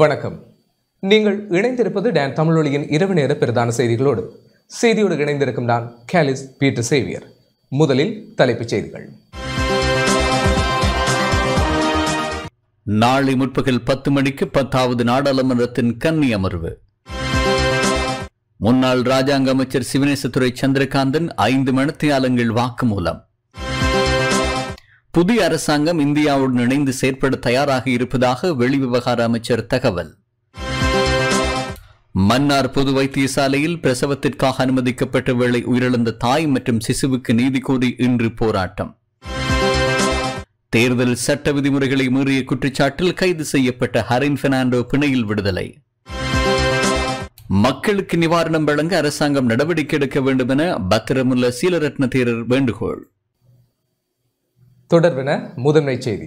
வணக்கம் நீங்கள் இணைந்திருப்பது டேன் தமிழொலியின் இரவு நேர பிரதான செய்திகளோடு செய்தியோடு இணைந்திருக்கும் நான் கேலிஸ் பீட்டர் சேவியர் முதலில் தலைப்புச் செய்திகள் நாளை முற்பகல் பத்து மணிக்கு பத்தாவது நாடாளுமன்றத்தின் கன்னி அமர்வு முன்னாள் ராஜாங்க அமைச்சர் சிவநேசத்துறை சந்திரகாந்தன் ஐந்து மனத்தியாலங்கள் வாக்குமூலம் புதிய அரசாங்கம் இந்தியாவுடன் இணைந்து செயற்பட தயாராக இருப்பதாக வெளிவிவகார அமைச்சர் தகவல் மன்னார் பொது வைத்தியசாலையில் பிரசவத்திற்காக அனுமதிக்கப்பட்ட வேளை உயிரிழந்த தாய் மற்றும் சிசுவுக்கு நீதி கோரி இன்று போராட்டம் தேர்தல் சட்ட விதிமுறைகளை மீறிய குற்றச்சாட்டில் கைது செய்யப்பட்ட ஹரின் பெர்னாண்டோ பிணையில் விடுதலை மக்களுக்கு நிவாரணம் வழங்க அரசாங்கம் நடவடிக்கை எடுக்க வேண்டும் என பத்திரமுள்ள சீலரத்ன தேரர் வேண்டுகோள் தொடர்பென முதன்மை செய்தி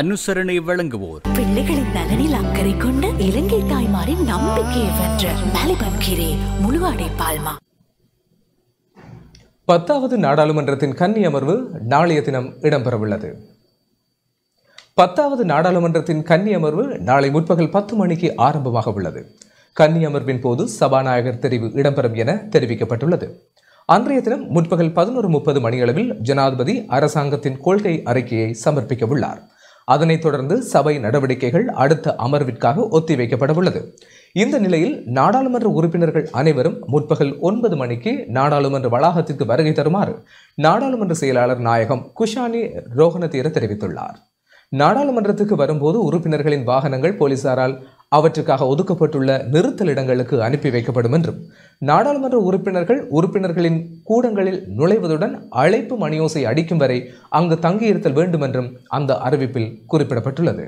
அனுசரணை வழங்குவோர் பிள்ளைகளின் நலனில் அக்கறை கொண்ட இலங்கை தாய்மாரின் நம்பிக்கையை வென்ற முழுவாடை பால்மா பத்தாவது நாடாளுமன்றத்தின் கன்னி அமர்வு நாளைய தினம் இடம்பெறவுள்ளது பத்தாவது நாடாளுமன்றத்தின் கன்னி அமர்வு நாளை முற்பகல் பத்து மணிக்கு ஆரம்பமாக உள்ளது கன்னி அமர்வின் போது சபாநாயகர் தெரிவு இடம்பெறும் என தெரிவிக்கப்பட்டுள்ளது அன்றைய தினம் முற்பகல் பதினோரு முப்பது மணியளவில் ஜனாதிபதி அரசாங்கத்தின் கொள்கை அறிக்கையை சமர்ப்பிக்க உள்ளார் அதனைத் தொடர்ந்து சபை நடவடிக்கைகள் அடுத்த அமர்விற்காக ஒத்திவைக்கப்படவுள்ளது இந்த நிலையில் நாடாளுமன்ற உறுப்பினர்கள் அனைவரும் முற்பகல் ஒன்பது மணிக்கு நாடாளுமன்ற வளாகத்திற்கு வருகை தருமாறு நாடாளுமன்ற செயலாளர் நாயகம் குஷானி ரோஹனதீர தெரிவித்துள்ளார் நாடாளுமன்றத்துக்கு வரும்போது உறுப்பினர்களின் வாகனங்கள் போலீசாரால் அவற்றுக்காக ஒதுக்கப்பட்டுள்ள நிறுத்தல் இடங்களுக்கு அனுப்பி வைக்கப்படும் என்றும் நாடாளுமன்ற உறுப்பினர்கள் உறுப்பினர்களின் கூடங்களில் நுழைவதுடன் அழைப்பு மணியோசை அடிக்கும் வரை அங்கு தங்கியிருத்தல் வேண்டும் என்றும் அந்த அறிவிப்பில் குறிப்பிடப்பட்டுள்ளது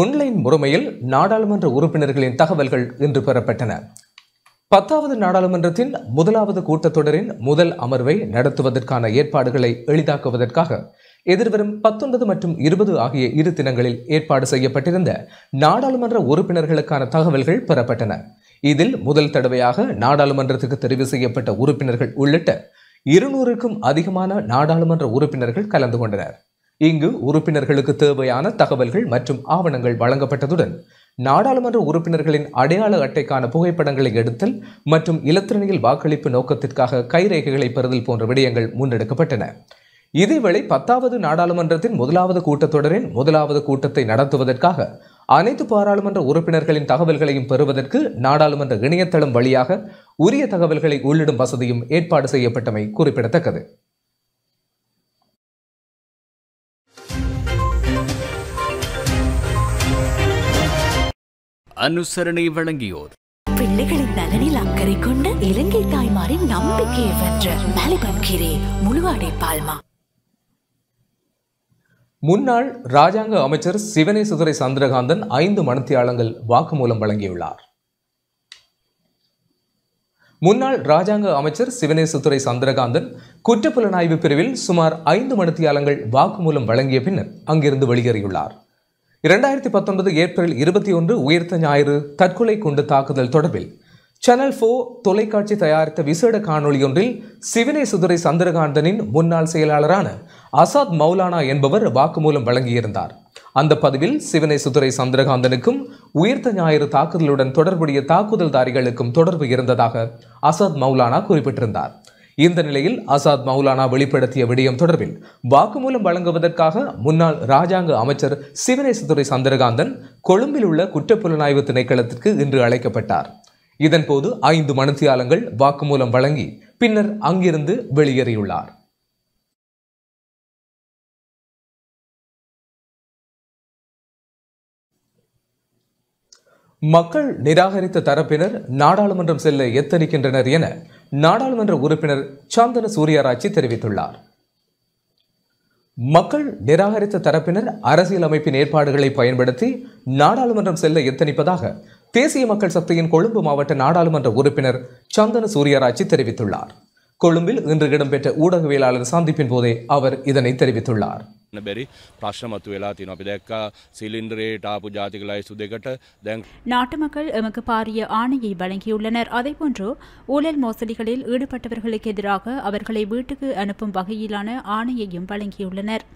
ஒன்லைன் முறைமையில் நாடாளுமன்ற உறுப்பினர்களின் தகவல்கள் இன்று பெறப்பட்டன பத்தாவது நாடாளுமன்றத்தின் முதலாவது கூட்டத்தொடரின் முதல் அமர்வை நடத்துவதற்கான ஏற்பாடுகளை எளிதாக்குவதற்காக எதிர்வரும் பத்தொன்பது மற்றும் இருபது ஆகிய இரு தினங்களில் ஏற்பாடு செய்யப்பட்டிருந்த நாடாளுமன்ற உறுப்பினர்களுக்கான தகவல்கள் பெறப்பட்டன இதில் முதல் தடவையாக நாடாளுமன்றத்துக்கு தெரிவு செய்யப்பட்ட உறுப்பினர்கள் உள்ளிட்ட இருநூறுக்கும் அதிகமான நாடாளுமன்ற உறுப்பினர்கள் கலந்து கொண்டனர் இங்கு உறுப்பினர்களுக்கு தேவையான தகவல்கள் மற்றும் ஆவணங்கள் வழங்கப்பட்டதுடன் நாடாளுமன்ற உறுப்பினர்களின் அடையாள அட்டைக்கான புகைப்படங்களை எடுத்தல் மற்றும் இலத்திரனியில் வாக்களிப்பு நோக்கத்திற்காக கைரேகைகளை பெறுதல் போன்ற விடயங்கள் முன்னெடுக்கப்பட்டன இதேவேளை பத்தாவது நாடாளுமன்றத்தின் முதலாவது கூட்டத்தொடரின் முதலாவது கூட்டத்தை நடத்துவதற்காக அனைத்து பாராளுமன்ற உறுப்பினர்களின் தகவல்களையும் பெறுவதற்கு நாடாளுமன்ற இணையதளம் வழியாக உரிய தகவல்களை உள்ளிடும் வசதியும் ஏற்பாடு செய்யப்பட்டமை குறிப்பிடத்தக்கது அனுசரணை வழங்கியோர் பிள்ளைகளின் நலனில் அக்கறை கொண்ட இலங்கை தாய்மாரின் நம்பிக்கையை வென்ற மேலிபன் கிரே முழுவாடை பால்மா முன்னாள் ராஜாங்க அமைச்சர் சிவனே சுதரை சந்திரகாந்தன் ஐந்து மனத்தியாளங்கள் வாக்குமூலம் வழங்கியுள்ளார் முன்னாள் ராஜாங்க அமைச்சர் சிவனேசுத்துறை சந்திரகாந்தன் குற்றப்புலனாய்வு பிரிவில் சுமார் ஐந்து மனத்தியாளங்கள் வாக்குமூலம் வழங்கிய பின்னர் அங்கிருந்து வெளியேறியுள்ளார் இரண்டாயிரத்தி பத்தொன்பது ஏப்ரல் இருபத்தி ஒன்று உயிர்த்த ஞாயிறு தற்கொலை குண்டு தாக்குதல் தொடர்பில் சேனல் ஃபோ தொலைக்காட்சி தயாரித்த விசேட ஒன்றில் சிவினை சுதுரை சந்திரகாந்தனின் முன்னாள் செயலாளரான அசாத் மௌலானா என்பவர் வாக்குமூலம் வழங்கியிருந்தார் அந்த பதிவில் சிவனை சுதுரை சந்திரகாந்தனுக்கும் உயிர்த்த ஞாயிறு தாக்குதலுடன் தொடர்புடைய தாக்குதல்தாரிகளுக்கும் தொடர்பு இருந்ததாக அசாத் மௌலானா குறிப்பிட்டிருந்தார் இந்த நிலையில் ஆசாத் மௌலானா வெளிப்படுத்திய விடயம் தொடர்பில் வாக்குமூலம் வழங்குவதற்காக முன்னாள் ராஜாங்க அமைச்சர் சிவநேசத்துறை சந்திரகாந்தன் கொழும்பில் உள்ள குற்றப்புலனாய்வு திணைக்களத்திற்கு இன்று அழைக்கப்பட்டார் இதன்போது ஐந்து மனுத்தியாலங்கள் வாக்குமூலம் வழங்கி பின்னர் அங்கிருந்து வெளியேறியுள்ளார் மக்கள் நிராகரித்த தரப்பினர் நாடாளுமன்றம் செல்ல எத்தனிக்கின்றனர் என நாடாளுமன்ற உறுப்பினர் சாந்தன சூரியராட்சி தெரிவித்துள்ளார் மக்கள் நிராகரித்த தரப்பினர் அரசியலமைப்பின் ஏற்பாடுகளை பயன்படுத்தி நாடாளுமன்றம் செல்ல எத்தனிப்பதாக தேசிய மக்கள் சக்தியின் கொழும்பு மாவட்ட நாடாளுமன்ற உறுப்பினர் சந்தன சூரியராட்சி தெரிவித்துள்ளார் கொழும்பில் இன்று இடம்பெற்ற ஊடகவியலாளர் சந்திப்பின் போதே அவர் இதனை தெரிவித்துள்ளார் බැරි ප්‍රශ්න මතු වෙලා තින අපි දැක්කා සිලින්ඩරේට ආපු ජාතික ලයිස්තු දෙකට දැන් நாட்டுமக்கள் எமக்கு பாரிய ஆணையை வழங்கியுள்ளனர் அதேபோன்று ஊழல் மோசடிகளில் ஈடுபட்டவர்களுக்கு எதிராக அவர்களை வீட்டுக்கு அனுப்பும் வகையிலான ஆணையையும் வழங்கியுள்ளனர்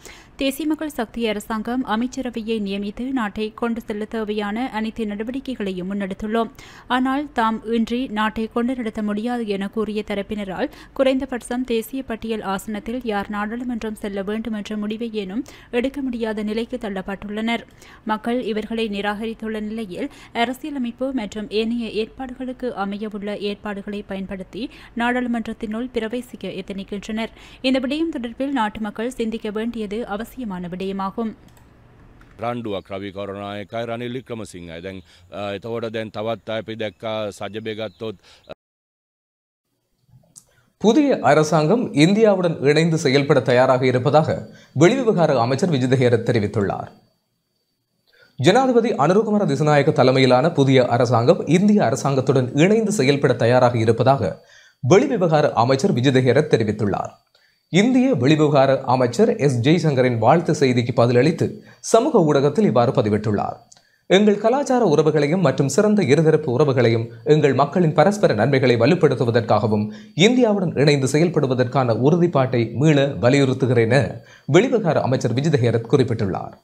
தேசிய மக்கள் சக்தி அரசாங்கம் அமைச்சரவையை நியமித்து நாட்டை கொண்டு செல்ல தேவையான அனைத்து நடவடிக்கைகளையும் முன்னெடுத்துள்ளோம் ஆனால் தாம் இன்றி நாட்டை கொண்டு நடத்த முடியாது என கூறிய தரப்பினரால் குறைந்தபட்சம் தேசிய பட்டியல் ஆசனத்தில் யார் நாடாளுமன்றம் செல்ல வேண்டும் என்ற முடிவை நடவடிக்கையினும் எடுக்க முடியாத நிலைக்கு தள்ளப்பட்டுள்ளனர் மக்கள் இவர்களை நிராகரித்துள்ள நிலையில் அரசியலமைப்பு மற்றும் ஏனைய ஏற்பாடுகளுக்கு அமையவுள்ள ஏற்பாடுகளை பயன்படுத்தி நாடாளுமன்றத்தினுள் பிரவேசிக்க எத்தனைக்கின்றனர் இந்த விடயம் தொடர்பில் நாட்டு மக்கள் சிந்திக்க வேண்டியது அவசியமான விடயமாகும் රණ්ඩුවක් රවි කරණය කයි රනිල් වික්‍රමසිංහයි දැන් එතකොට දැන් තවත් අපි දැක්කා සජබෙගත්තොත් புதிய அரசாங்கம் இந்தியாவுடன் இணைந்து செயல்பட தயாராக இருப்பதாக வெளிவிவகார அமைச்சர் விஜயதேர தெரிவித்துள்ளார் ஜனாதிபதி அனுருகுமார திசநாயக தலைமையிலான புதிய அரசாங்கம் இந்திய அரசாங்கத்துடன் இணைந்து செயல்பட தயாராக இருப்பதாக வெளிவிவகார அமைச்சர் விஜயதேர தெரிவித்துள்ளார் இந்திய வெளிவிவகார அமைச்சர் எஸ் ஜெய்சங்கரின் வாழ்த்து செய்திக்கு பதிலளித்து சமூக ஊடகத்தில் இவ்வாறு பதிவிட்டுள்ளார் எங்கள் கலாச்சார உறவுகளையும் மற்றும் சிறந்த இருதரப்பு உறவுகளையும் எங்கள் மக்களின் பரஸ்பர நன்மைகளை வலுப்படுத்துவதற்காகவும் இந்தியாவுடன் இணைந்து செயல்படுவதற்கான உறுதிப்பாட்டை மீள வலியுறுத்துகிறேன் என வெளிவகார அமைச்சர் விஜிதஹேரத் குறிப்பிட்டுள்ளார்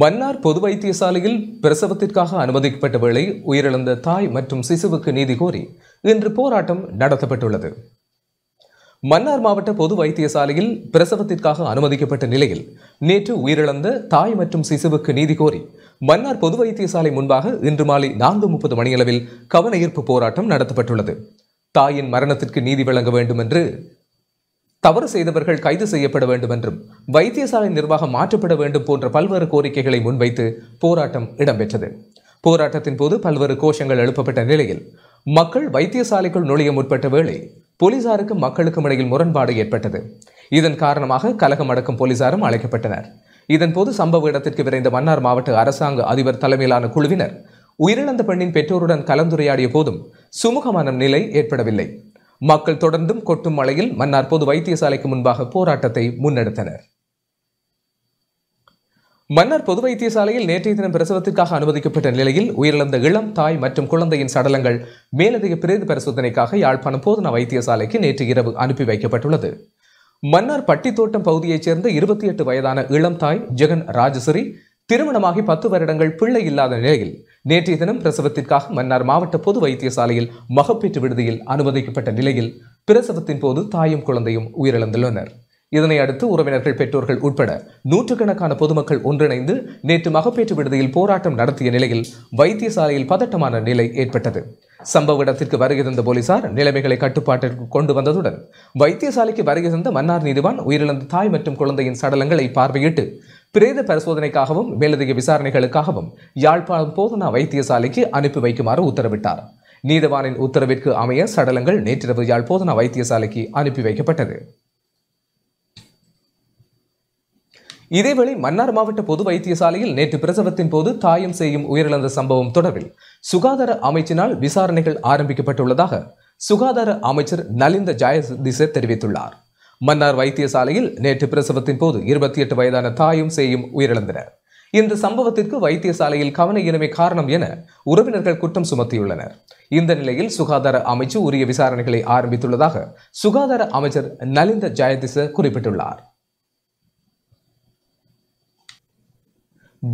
மன்னார் பொது வைத்தியசாலையில் பிரசவத்திற்காக அனுமதிக்கப்பட்ட வேளை உயிரிழந்த தாய் மற்றும் சிசுவுக்கு நீதி கோரி இன்று போராட்டம் நடத்தப்பட்டுள்ளது மன்னார் மாவட்ட பொது வைத்தியசாலையில் பிரசவத்திற்காக அனுமதிக்கப்பட்ட நிலையில் நேற்று உயிரிழந்த தாய் மற்றும் சிசுவுக்கு நீதி கோரி மன்னார் பொது வைத்தியசாலை முன்பாக இன்று மாலை நான்கு முப்பது மணியளவில் கவன ஈர்ப்பு போராட்டம் நடத்தப்பட்டுள்ளது தாயின் மரணத்திற்கு நீதி வழங்க வேண்டும் என்று தவறு செய்தவர்கள் கைது செய்யப்பட வேண்டும் என்றும் வைத்தியசாலை நிர்வாகம் மாற்றப்பட வேண்டும் போன்ற பல்வேறு கோரிக்கைகளை முன்வைத்து போராட்டம் இடம்பெற்றது போராட்டத்தின் போது பல்வேறு கோஷங்கள் எழுப்பப்பட்ட நிலையில் மக்கள் வைத்தியசாலைக்குள் நுழைய முற்பட்ட வேளை போலீசாருக்கும் மக்களுக்கும் இடையில் முரண்பாடு ஏற்பட்டது இதன் காரணமாக கலகம் அடக்கும் போலீசாரும் அழைக்கப்பட்டனர் இதன்போது சம்பவ இடத்திற்கு விரைந்த மன்னார் மாவட்ட அரசாங்க அதிபர் தலைமையிலான குழுவினர் உயிரிழந்த பெண்ணின் பெற்றோருடன் கலந்துரையாடிய போதும் சுமூகமான நிலை ஏற்படவில்லை மக்கள் தொடர்ந்தும் கொட்டும் மழையில் மன்னார் பொது வைத்தியசாலைக்கு முன்பாக போராட்டத்தை முன்னெடுத்தனர் மன்னார் பொது வைத்தியசாலையில் நேற்றைய தினம் பிரசவத்திற்காக அனுமதிக்கப்பட்ட நிலையில் உயிரிழந்த இளம் தாய் மற்றும் குழந்தையின் சடலங்கள் மேலதிக பிரேத பரிசோதனைக்காக யாழ்ப்பாணம் போதனா வைத்தியசாலைக்கு நேற்று இரவு அனுப்பி வைக்கப்பட்டுள்ளது மன்னார் பட்டித்தோட்டம் பகுதியைச் சேர்ந்த இருபத்தி எட்டு வயதான இளம் தாய் ஜெகன் ராஜசிறி திருமணமாகி பத்து வருடங்கள் பிள்ளை இல்லாத நிலையில் நேற்றைய தினம் பிரசவத்திற்காக மன்னார் மாவட்ட பொது வைத்தியசாலையில் மகப்பேற்று விடுதியில் அனுமதிக்கப்பட்ட நிலையில் பிரசவத்தின் போது தாயும் குழந்தையும் உயிரிழந்துள்ளனர் இதனை அடுத்து உறவினர்கள் பெற்றோர்கள் உட்பட நூற்றுக்கணக்கான பொதுமக்கள் ஒன்றிணைந்து நேற்று மகப்பேற்று விடுதியில் போராட்டம் நடத்திய நிலையில் வைத்தியசாலையில் பதட்டமான நிலை ஏற்பட்டது சம்பவ இடத்திற்கு வருகை தந்த போலீசார் நிலைமைகளை கட்டுப்பாட்டிற்கு கொண்டு வந்ததுடன் வைத்தியசாலைக்கு வருகை தந்த மன்னார் நீதிவான் உயிரிழந்த தாய் மற்றும் குழந்தையின் சடலங்களை பார்வையிட்டு பிரேத பரிசோதனைக்காகவும் மேலதிக விசாரணைகளுக்காகவும் யாழ்ப்பாணம் போதனா வைத்தியசாலைக்கு அனுப்பி வைக்குமாறு உத்தரவிட்டார் நீதவானின் உத்தரவிற்கு அமைய சடலங்கள் நேற்றிரவு யாழ் போதனா வைத்தியசாலைக்கு அனுப்பி வைக்கப்பட்டது இதேவேளை மன்னார் மாவட்ட பொது வைத்தியசாலையில் நேற்று பிரசவத்தின் போது தாயம் செய்யும் உயிரிழந்த சம்பவம் தொடர்பில் சுகாதார அமைச்சினால் விசாரணைகள் ஆரம்பிக்கப்பட்டுள்ளதாக சுகாதார அமைச்சர் நலிந்த ஜாயதிசே தெரிவித்துள்ளார் மன்னார் வைத்தியசாலையில் நேற்று பிரசவத்தின் போது இருபத்தி எட்டு வயதான தாயும் செய்யும் உயிரிழந்தனர் இந்த சம்பவத்திற்கு வைத்தியசாலையில் கவன இனமை காரணம் என உறவினர்கள் குற்றம் சுமத்தியுள்ளனர் இந்த நிலையில் சுகாதார அமைச்சு உரிய விசாரணைகளை ஆரம்பித்துள்ளதாக சுகாதார அமைச்சர் நலிந்த ஜாயதிச குறிப்பிட்டுள்ளார்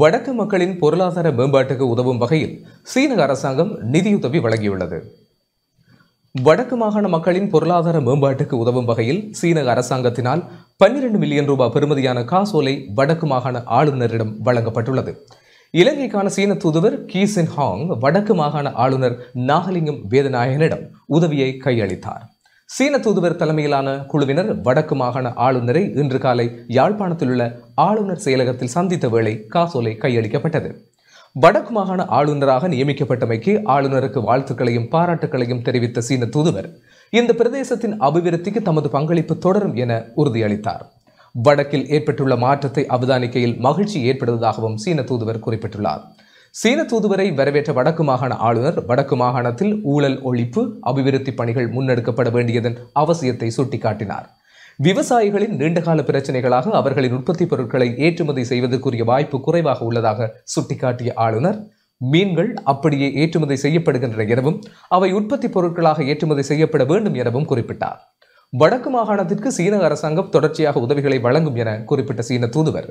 வடக்கு மக்களின் பொருளாதார மேம்பாட்டுக்கு உதவும் வகையில் சீன அரசாங்கம் நிதியுதவி வழங்கியுள்ளது வடக்கு மாகாண மக்களின் பொருளாதார மேம்பாட்டுக்கு உதவும் வகையில் சீன அரசாங்கத்தினால் பன்னிரண்டு மில்லியன் ரூபாய் பெறுமதியான காசோலை வடக்கு மாகாண ஆளுநரிடம் வழங்கப்பட்டுள்ளது இலங்கைக்கான சீன தூதுவர் கீசின் ஹாங் வடக்கு மாகாண ஆளுநர் நாகலிங்கம் வேதநாயகனிடம் உதவியை கையளித்தார் சீன தூதுவர் தலைமையிலான குழுவினர் வடக்கு மாகாண ஆளுநரை இன்று காலை யாழ்ப்பாணத்தில் உள்ள ஆளுநர் செயலகத்தில் சந்தித்த வேளை காசோலை கையளிக்கப்பட்டது வடக்கு மாகாண ஆளுநராக நியமிக்கப்பட்டமைக்கு ஆளுநருக்கு வாழ்த்துக்களையும் பாராட்டுகளையும் தெரிவித்த சீன தூதுவர் இந்த பிரதேசத்தின் அபிவிருத்திக்கு தமது பங்களிப்பு தொடரும் என உறுதியளித்தார் வடக்கில் ஏற்பட்டுள்ள மாற்றத்தை அவதானிக்கையில் மகிழ்ச்சி ஏற்படுவதாகவும் சீன தூதுவர் குறிப்பிட்டுள்ளார் சீன தூதுவரை வரவேற்ற வடக்கு மாகாண ஆளுநர் வடக்கு மாகாணத்தில் ஊழல் ஒழிப்பு அபிவிருத்தி பணிகள் முன்னெடுக்கப்பட வேண்டியதன் அவசியத்தை சுட்டிக்காட்டினார் விவசாயிகளின் நீண்டகால பிரச்சனைகளாக அவர்களின் உற்பத்தி பொருட்களை ஏற்றுமதி செய்வதற்குரிய வாய்ப்பு குறைவாக உள்ளதாக சுட்டிக்காட்டிய ஆளுநர் மீன்கள் அப்படியே ஏற்றுமதி செய்யப்படுகின்றன எனவும் அவை உற்பத்தி பொருட்களாக ஏற்றுமதி செய்யப்பட வேண்டும் எனவும் குறிப்பிட்டார் வடக்கு மாகாணத்திற்கு சீன அரசாங்கம் தொடர்ச்சியாக உதவிகளை வழங்கும் என குறிப்பிட்ட சீன தூதுவர்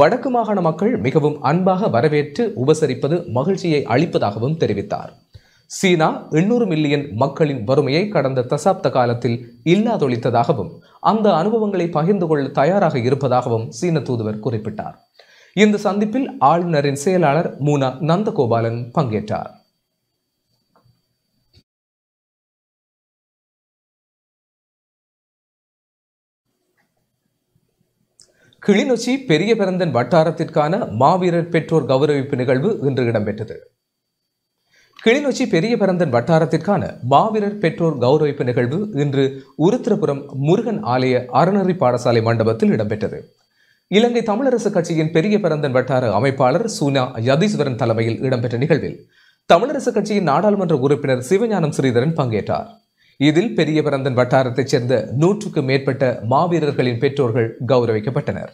வடக்கு மாகாண மக்கள் மிகவும் அன்பாக வரவேற்று உபசரிப்பது மகிழ்ச்சியை அளிப்பதாகவும் தெரிவித்தார் சீனா எண்ணூறு மில்லியன் மக்களின் வறுமையை கடந்த தசாப்த காலத்தில் இல்லாதொழித்ததாகவும் அந்த அனுபவங்களை பகிர்ந்து கொள்ள தயாராக இருப்பதாகவும் சீன தூதுவர் குறிப்பிட்டார் இந்த சந்திப்பில் ஆளுநரின் செயலாளர் மூனா நந்தகோபாலன் பங்கேற்றார் கிளிநொச்சி பெரிய பிறந்தன் வட்டாரத்திற்கான மாவீரர் பெற்றோர் கௌரவிப்பு நிகழ்வு இன்று இடம்பெற்றது கிளிநொச்சி பெரிய பிறந்தன் வட்டாரத்திற்கான மாவீரர் பெற்றோர் கௌரவிப்பு நிகழ்வு இன்று உருத்திரபுரம் முருகன் ஆலய அறநெறி பாடசாலை மண்டபத்தில் இடம்பெற்றது இலங்கை தமிழரசு கட்சியின் பெரிய பிறந்தன் வட்டார அமைப்பாளர் சூனா யதீஸ்வரன் தலைமையில் இடம்பெற்ற நிகழ்வில் தமிழரசு கட்சியின் நாடாளுமன்ற உறுப்பினர் சிவஞானம் ஸ்ரீதரன் பங்கேற்றார் இதில் பெரியபரந்தன் வட்டாரத்தைச் சேர்ந்த நூற்றுக்கும் மேற்பட்ட மாவீரர்களின் பெற்றோர்கள் கௌரவிக்கப்பட்டனர்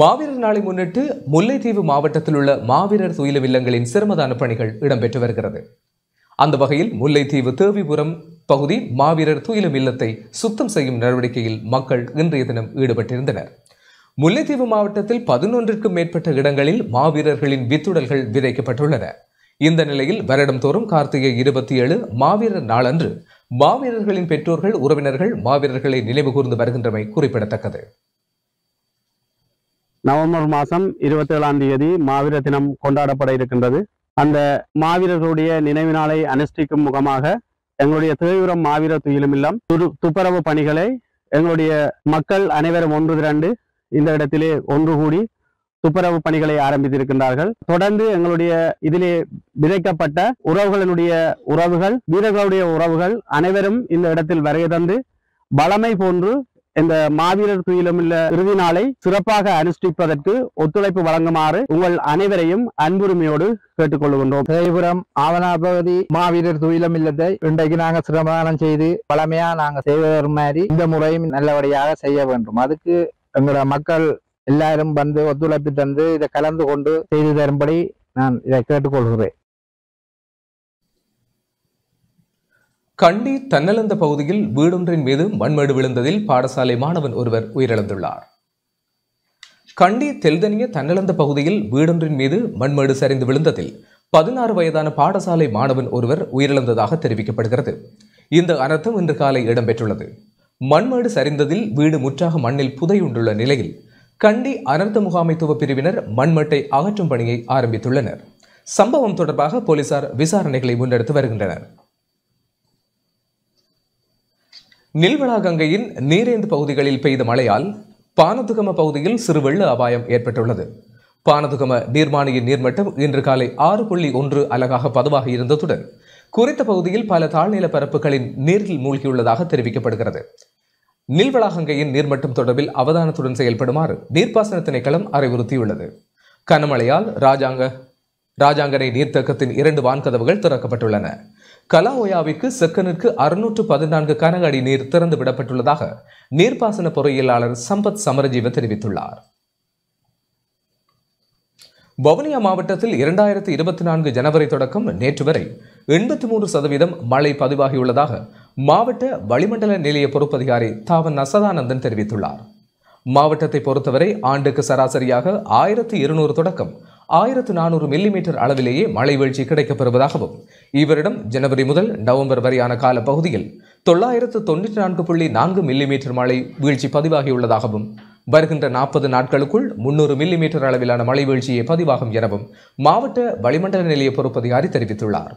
மாவீரர் நாளை முன்னிட்டு முல்லைத்தீவு மாவட்டத்தில் உள்ள மாவீரர் துயிலும் இல்லங்களின் சிரமதான பணிகள் இடம்பெற்று வருகிறது அந்த வகையில் முல்லைத்தீவு தேவிபுரம் பகுதி மாவீரர் துயிலும் இல்லத்தை சுத்தம் செய்யும் நடவடிக்கையில் மக்கள் இன்றைய தினம் ஈடுபட்டிருந்தனர் முல்லைத்தீவு மாவட்டத்தில் பதினொன்றிற்கும் மேற்பட்ட இடங்களில் மாவீரர்களின் வித்துடல்கள் விதைக்கப்பட்டுள்ளன இந்த நிலையில் தோறும் கார்த்திகை இருபத்தி ஏழு மாவீரர் நாளன்று மாவீரர்களின் பெற்றோர்கள் உறவினர்கள் மாவீரர்களை நினைவு கூர்ந்து வருகின்றமை குறிப்பிடத்தக்கது நவம்பர் மாதம் இருபத்தி ஏழாம் தேதி மாவீர தினம் கொண்டாடப்பட இருக்கின்றது அந்த மாவீரர்களுடைய நினைவு நாளை அனுஷ்டிக்கும் முகமாக எங்களுடைய தேவிரம் மாவீர துயிலும் இல்லம் துப்புரவு பணிகளை எங்களுடைய மக்கள் அனைவரும் ஒன்று திரண்டு இந்த இடத்திலே ஒன்று கூடி துப்புரவு பணிகளை ஆரம்பித்திருக்கின்றார்கள் தொடர்ந்து எங்களுடைய இதிலே விதைக்கப்பட்ட உறவுகளினுடைய உறவுகள் வீரர்களுடைய உறவுகள் அனைவரும் இந்த இடத்தில் வரைய தந்து பலமை போன்று இந்த மாவீரர் துயிலுள்ள இறுதி நாளை சிறப்பாக அனுஷ்டிப்பதற்கு ஒத்துழைப்பு வழங்குமாறு உங்கள் அனைவரையும் அன்புரிமையோடு கேட்டுக்கொள்ளுகின்றோம் ஜெயபுரம் ஆவணாபதி மாவீரர் துயிலம் இல்லத்தை இன்றைக்கு நாங்கள் சிரமதானம் செய்து பழமையா நாங்கள் செய்வதற்கு மாதிரி இந்த முறையும் நல்லபடியாக செய்ய வேண்டும் அதுக்கு எங்களோட மக்கள் எல்லாரும் வந்து ஒத்துழைப்பு தந்து இதை கலந்து கொண்டு செய்து தரும்படி நான் இதை கேட்டுக்கொள்கிறேன் கண்டி தன்னலந்த பகுதியில் வீடொன்றின் மீது மண்மேடு விழுந்ததில் பாடசாலை மாணவன் ஒருவர் உயிரிழந்துள்ளார் கண்டி தெல்தனிய தன்னலந்த பகுதியில் வீடொன்றின் மீது மண்மேடு சரிந்து விழுந்ததில் பதினாறு வயதான பாடசாலை மாணவன் ஒருவர் உயிரிழந்ததாக தெரிவிக்கப்படுகிறது இந்த அனர்த்தம் இன்று காலை இடம்பெற்றுள்ளது மண்மேடு சரிந்ததில் வீடு முற்றாக மண்ணில் புதையுண்டுள்ள நிலையில் கண்டி அனர்த்த முகாமைத்துவ பிரிவினர் மண்மட்டை அகற்றும் பணியை ஆரம்பித்துள்ளனர் சம்பவம் தொடர்பாக போலீசார் விசாரணைகளை முன்னெடுத்து வருகின்றனர் நில்வளா நீரேந்து பகுதிகளில் பெய்த மழையால் பானதுகம பகுதியில் சிறு வெள்ள அபாயம் ஏற்பட்டுள்ளது பானதுகம நீர்மானியின் நீர்மட்டம் இன்று காலை ஆறு புள்ளி ஒன்று அலகாக பதுவாக இருந்ததுடன் குறித்த பகுதியில் பல தாழ்நில பரப்புகளின் நீரில் மூழ்கியுள்ளதாக தெரிவிக்கப்படுகிறது நில்வளாகங்கையின் நீர்மட்டம் தொடர்பில் அவதானத்துடன் செயல்படுமாறு நீர்ப்பாசன திணைக்களம் அறிவுறுத்தியுள்ளது கனமழையால் ராஜாங்க ராஜாங்கனை நீர்த்தக்கத்தின் இரண்டு வான்கதவுகள் திறக்கப்பட்டுள்ளன கலாஓயாவிற்கு செக்கனிற்கு அறுநூற்று பதினான்கு அடி நீர் திறந்து விடப்பட்டுள்ளதாக நீர்ப்பாசன பொறியியலாளர் சம்பத் சமரஜீவ தெரிவித்துள்ளார் வவுனியா மாவட்டத்தில் இரண்டாயிரத்தி இருபத்தி நான்கு ஜனவரி தொடக்கம் நேற்று வரை எண்பத்தி மூன்று சதவீதம் மழை பதிவாகியுள்ளதாக மாவட்ட வளிமண்டல நிலைய பொறுப்பதிகாரி தாவன் நசதானந்தன் தெரிவித்துள்ளார் மாவட்டத்தை பொறுத்தவரை ஆண்டுக்கு சராசரியாக ஆயிரத்தி இருநூறு தொடக்கம் ஆயிரத்து நானூறு மில்லிமீட்டர் அளவிலேயே மழை வீழ்ச்சி கிடைக்கப்பெறுவதாகவும் இவரிடம் ஜனவரி முதல் நவம்பர் வரையான பகுதியில் தொள்ளாயிரத்து தொன்னூற்றி நான்கு புள்ளி நான்கு மில்லிமீட்டர் மழை வீழ்ச்சி பதிவாகியுள்ளதாகவும் வருகின்ற நாற்பது நாட்களுக்குள் முன்னூறு மீட்டர் அளவிலான மழை வீழ்ச்சியை பதிவாகும் எனவும் மாவட்ட வளிமண்டல நிலைய பொறுப்பதிகாரி தெரிவித்துள்ளார்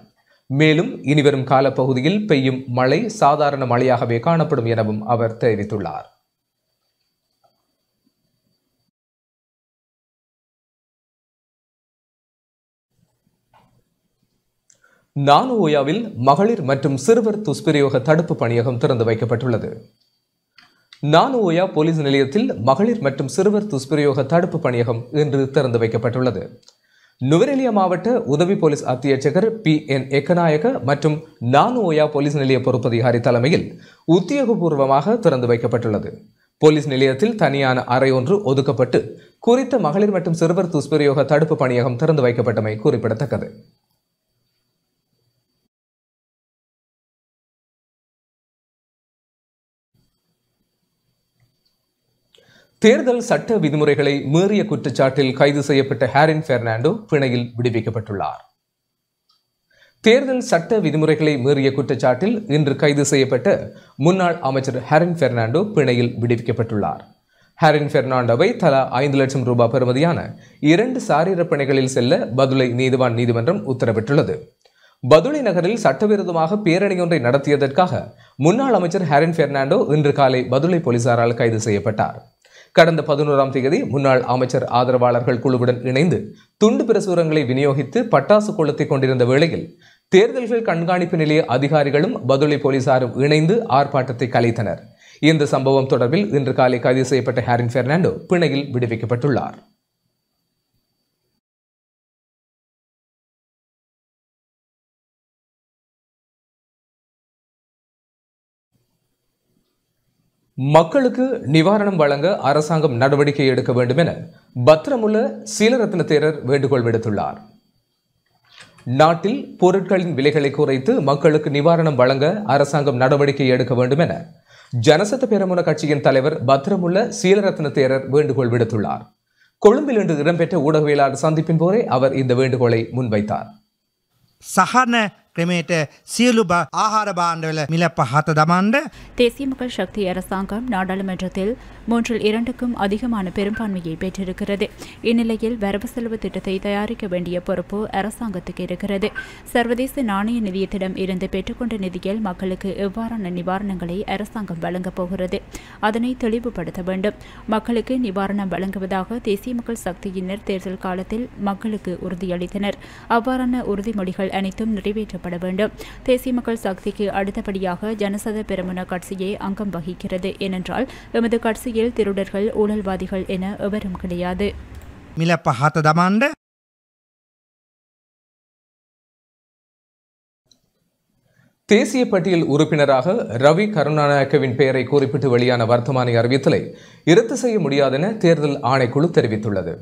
மேலும் இனிவரும் காலப்பகுதியில் பெய்யும் மழை சாதாரண மழையாகவே காணப்படும் எனவும் அவர் தெரிவித்துள்ளார் நானு மகளிர் மற்றும் சிறுவர் துஷ்பிரயோக தடுப்பு பணியகம் திறந்து வைக்கப்பட்டுள்ளது நானுயா போலீஸ் நிலையத்தில் மகளிர் மற்றும் சிறுவர் துஷ்பிரயோக தடுப்பு பணியகம் இன்று திறந்து வைக்கப்பட்டுள்ளது நுவரெலியா மாவட்ட உதவி போலீஸ் அத்தியட்சகர் பி என் எக்கநாயக மற்றும் நானு போலீஸ் நிலைய பொறுப்பதிகாரி தலைமையில் உத்தியோகபூர்வமாக திறந்து வைக்கப்பட்டுள்ளது போலீஸ் நிலையத்தில் தனியான அறை ஒன்று ஒதுக்கப்பட்டு குறித்த மகளிர் மற்றும் சிறுவர் துஷ்பிரயோக தடுப்பு பணியகம் திறந்து வைக்கப்பட்டமை குறிப்பிடத்தக்கது தேர்தல் சட்ட விதிமுறைகளை மீறிய குற்றச்சாட்டில் கைது செய்யப்பட்ட ஹாரின் பெர்னாண்டோ பிணையில் விடுவிக்கப்பட்டுள்ளார் தேர்தல் சட்ட விதிமுறைகளை மீறிய குற்றச்சாட்டில் இன்று கைது செய்யப்பட்ட முன்னாள் அமைச்சர் ஹாரின் பெர்னாண்டோ பிணையில் விடுவிக்கப்பட்டுள்ளார் ஹாரின் பெர்னாண்டோவை தலா ஐந்து லட்சம் ரூபாய் பெறுமதியான இரண்டு சாரீர பிணைகளில் செல்ல பதுளை நீதிவான் நீதிமன்றம் உத்தரவிட்டுள்ளது பதுளை நகரில் சட்டவிரோதமாக பேரணி ஒன்றை நடத்தியதற்காக முன்னாள் அமைச்சர் ஹாரின் பெர்னாண்டோ இன்று காலை பதுளை போலீசாரால் கைது செய்யப்பட்டார் கடந்த பதினோராம் தேதி முன்னாள் அமைச்சர் ஆதரவாளர்கள் குழுவுடன் இணைந்து துண்டு பிரசுரங்களை விநியோகித்து பட்டாசு கொளுத்திக் கொண்டிருந்த வேளையில் தேர்தல்கள் கண்காணிப்பு நிலைய அதிகாரிகளும் பதுளை போலீசாரும் இணைந்து ஆர்ப்பாட்டத்தை கலைத்தனர் இந்த சம்பவம் தொடர்பில் இன்று காலை கைது செய்யப்பட்ட ஹாரின் பெர்னாண்டோ பிணையில் விடுவிக்கப்பட்டுள்ளார் மக்களுக்கு நிவாரணம் வழங்க அரசாங்கம் நடவடிக்கை எடுக்க வேண்டும் என பத்திரமுள்ள சீலரத்ன தேரர் வேண்டுகோள் விடுத்துள்ளார் நாட்டில் பொருட்களின் விலைகளை குறைத்து மக்களுக்கு நிவாரணம் வழங்க அரசாங்கம் நடவடிக்கை எடுக்க வேண்டும் என ஜனசத்த பெருமுன கட்சியின் தலைவர் பத்திரமுள்ள சீலரத்ன தேரர் வேண்டுகோள் விடுத்துள்ளார் கொழும்பில் இன்று இடம்பெற்ற ஊடகவியலாளர் சந்திப்பின் போதே அவர் இந்த வேண்டுகோளை முன்வைத்தார் சகன ක්‍රමයට සියලු ආහාර பாண்டவல மிளப்ப ஹத்ததமாண்ட தேசிய மக்கள் சக்தி அரசாங்கம் நாடாளுமன்றத்தில் மூன்றில் இரண்டுக்கும் அதிகமான பெரும்பான்மையை பெற்றிருக்கிறது இந்நிலையில் வரவு செலவு திட்டத்தை தயாரிக்க வேண்டிய பொறுப்பு அரசாங்கத்துக்கு இருக்கிறது சர்வதேச நாணய நிதியத்திடம் இருந்து பெற்றுக்கொண்ட நிதியில் மக்களுக்கு எவ்வாறான நிவாரணங்களை அரசாங்கம் வழங்கப் போகிறது அதனை தெளிவுபடுத்த வேண்டும் மக்களுக்கு நிவாரணம் வழங்குவதாக தேசிய மக்கள் சக்தியினர் தேர்தல் காலத்தில் மக்களுக்கு உறுதியளித்தனர் அவ்வாறான உறுதிமொழிகள் அனைத்தும் நிறைவேற்ற வழங்கப்பட வேண்டும் தேசிய மக்கள் சக்திக்கு அடுத்தபடியாக ஜனசத பெருமன கட்சியே அங்கம் வகிக்கிறது ஏனென்றால் எமது கட்சியில் திருடர்கள் ஊழல்வாதிகள் என எவரும் கிடையாது தேசிய பட்டியல் உறுப்பினராக ரவி கருணாநாயக்கவின் பெயரை குறிப்பிட்டு வெளியான வர்த்தமானி அறிவித்தலை இரத்து செய்ய முடியாதென தேர்தல் ஆணைக்குழு தெரிவித்துள்ளது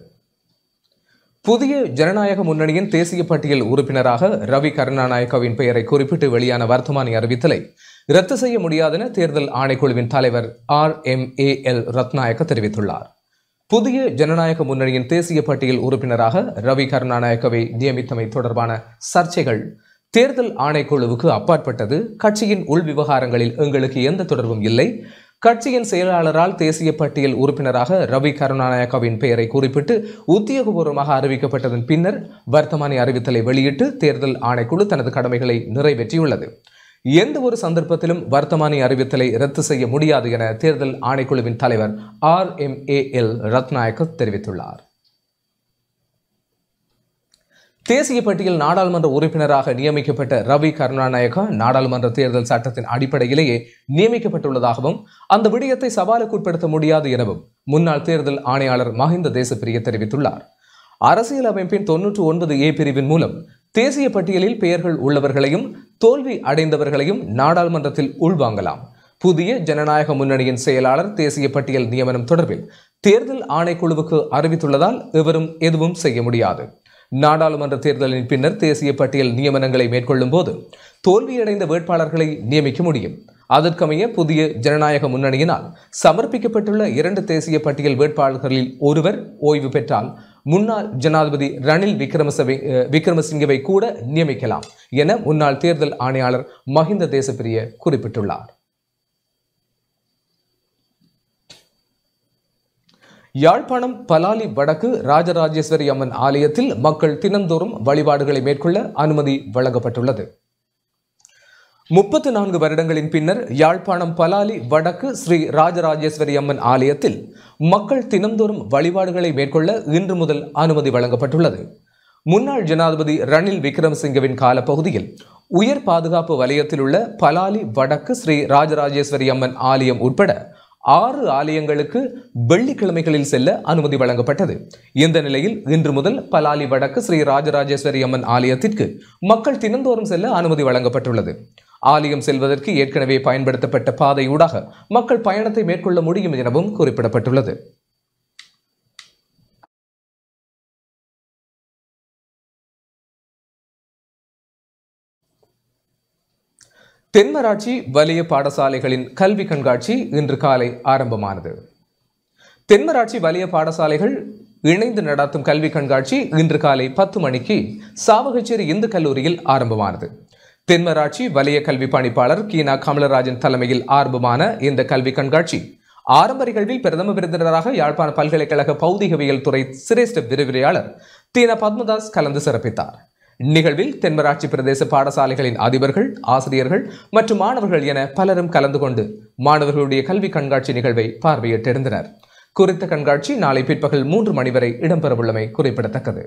புதிய ஜனநாயக முன்னணியின் தேசிய பட்டியல் உறுப்பினராக ரவி கருணாநாயக்காவின் பெயரை குறிப்பிட்டு வெளியான வர்த்தமானி அறிவித்தலை ரத்து செய்ய முடியாதென தேர்தல் ஆணைக்குழுவின் தலைவர் R M A L Rathnayake தெரிவித்துள்ளார் புதிய ஜனநாயக முன்னணியின் தேசிய பட்டியல் உறுப்பினராக ரவி கருணாநாயக்கவை நியமித்தமை தொடர்பான சர்ச்சைகள் தேர்தல் ஆணைக்குழுவுக்கு அப்பாற்பட்டது கட்சியின் உள்விவகாரங்களில் எங்களுக்கு எந்த தொடர்பும் இல்லை கட்சியின் செயலாளரால் தேசிய பட்டியல் உறுப்பினராக ரவி கருணாநாயக்கவின் பெயரை குறிப்பிட்டு உத்தியோகபூர்வமாக அறிவிக்கப்பட்டதன் பின்னர் வர்த்தமானி அறிவித்தலை வெளியிட்டு தேர்தல் ஆணைக்குழு தனது கடமைகளை நிறைவேற்றியுள்ளது எந்த ஒரு சந்தர்ப்பத்திலும் வர்த்தமானி அறிவித்தலை ரத்து செய்ய முடியாது என தேர்தல் ஆணைக்குழுவின் தலைவர் R M A L Rathnayake தெரிவித்துள்ளார் தேசிய பட்டியல் நாடாளுமன்ற உறுப்பினராக நியமிக்கப்பட்ட ரவி கருணாநாயகா நாடாளுமன்ற தேர்தல் சட்டத்தின் அடிப்படையிலேயே நியமிக்கப்பட்டுள்ளதாகவும் அந்த விடயத்தை சவாலுக்கு உட்படுத்த முடியாது எனவும் முன்னாள் தேர்தல் ஆணையாளர் மஹிந்த தேசப்பிரிய தெரிவித்துள்ளார் அரசியல் அமைப்பின் தொன்னூற்று ஒன்பது ஏ பிரிவின் மூலம் தேசிய பட்டியலில் பெயர்கள் உள்ளவர்களையும் தோல்வி அடைந்தவர்களையும் நாடாளுமன்றத்தில் உள்வாங்கலாம் புதிய ஜனநாயக முன்னணியின் செயலாளர் தேசிய பட்டியல் நியமனம் தொடர்பில் தேர்தல் ஆணைக்குழுவுக்கு அறிவித்துள்ளதால் எவரும் எதுவும் செய்ய முடியாது நாடாளுமன்ற தேர்தலின் பின்னர் தேசிய பட்டியல் நியமனங்களை மேற்கொள்ளும் போது தோல்வியடைந்த வேட்பாளர்களை நியமிக்க முடியும் அதற்கமைய புதிய ஜனநாயக முன்னணியினால் சமர்ப்பிக்கப்பட்டுள்ள இரண்டு தேசிய பட்டியல் வேட்பாளர்களில் ஒருவர் ஓய்வு பெற்றால் முன்னாள் ஜனாதிபதி ரணில் விக்ரமசபை விக்ரமசிங்கவை கூட நியமிக்கலாம் என முன்னாள் தேர்தல் ஆணையாளர் மஹிந்த தேசப்பிரிய குறிப்பிட்டுள்ளார் யாழ்ப்பாணம் பலாலி வடக்கு ராஜராஜேஸ்வரி அம்மன் ஆலயத்தில் மக்கள் தினந்தோறும் வழிபாடுகளை மேற்கொள்ள அனுமதி வழங்கப்பட்டுள்ளது முப்பத்து நான்கு வருடங்களின் பின்னர் யாழ்ப்பாணம் பலாலி வடக்கு ஸ்ரீ ராஜராஜேஸ்வரி அம்மன் ஆலயத்தில் மக்கள் தினந்தோறும் வழிபாடுகளை மேற்கொள்ள இன்று முதல் அனுமதி வழங்கப்பட்டுள்ளது முன்னாள் ஜனாதிபதி ரணில் விக்ரமசிங்கவின் காலப்பகுதியில் உயர் பாதுகாப்பு வலயத்தில் உள்ள பலாலி வடக்கு ஸ்ரீ ராஜராஜேஸ்வரி அம்மன் ஆலயம் உட்பட ஆறு ஆலயங்களுக்கு வெள்ளிக்கிழமைகளில் செல்ல அனுமதி வழங்கப்பட்டது இந்த நிலையில் இன்று முதல் பலாலி வடக்கு ஸ்ரீ ராஜராஜேஸ்வரி அம்மன் ஆலயத்திற்கு மக்கள் தினந்தோறும் செல்ல அனுமதி வழங்கப்பட்டுள்ளது ஆலயம் செல்வதற்கு ஏற்கனவே பயன்படுத்தப்பட்ட பாதையூடாக மக்கள் பயணத்தை மேற்கொள்ள முடியும் எனவும் குறிப்பிடப்பட்டுள்ளது தென்மராட்சி வலிய பாடசாலைகளின் கல்வி கண்காட்சி இன்று காலை ஆரம்பமானது தென்மராட்சி வலிய பாடசாலைகள் இணைந்து நடாத்தும் கல்வி கண்காட்சி இன்று காலை பத்து மணிக்கு சாவகச்சேரி இந்து கல்லூரியில் ஆரம்பமானது தென்மராட்சி வலிய கல்வி பணிப்பாளர் கீனா கமலராஜன் தலைமையில் ஆரம்பமான இந்த கல்வி கண்காட்சி ஆரம்ப நிகழ்வில் பிரதம விருந்தினராக யாழ்ப்பாண பல்கலைக்கழக பௌதிகவியல் துறை சிரேஷ்ட விரிவுரையாளர் தீனா பத்மதாஸ் கலந்து சிறப்பித்தார் இந்நிகழ்வில் தென்மராட்சி பிரதேச பாடசாலைகளின் அதிபர்கள் ஆசிரியர்கள் மற்றும் மாணவர்கள் என பலரும் கலந்து கொண்டு மாணவர்களுடைய கல்வி கண்காட்சி நிகழ்வை பார்வையிட்டிருந்தனர் குறித்த கண்காட்சி நாளை பிற்பகல் மூன்று மணி வரை இடம்பெறவுள்ளமை குறிப்பிடத்தக்கது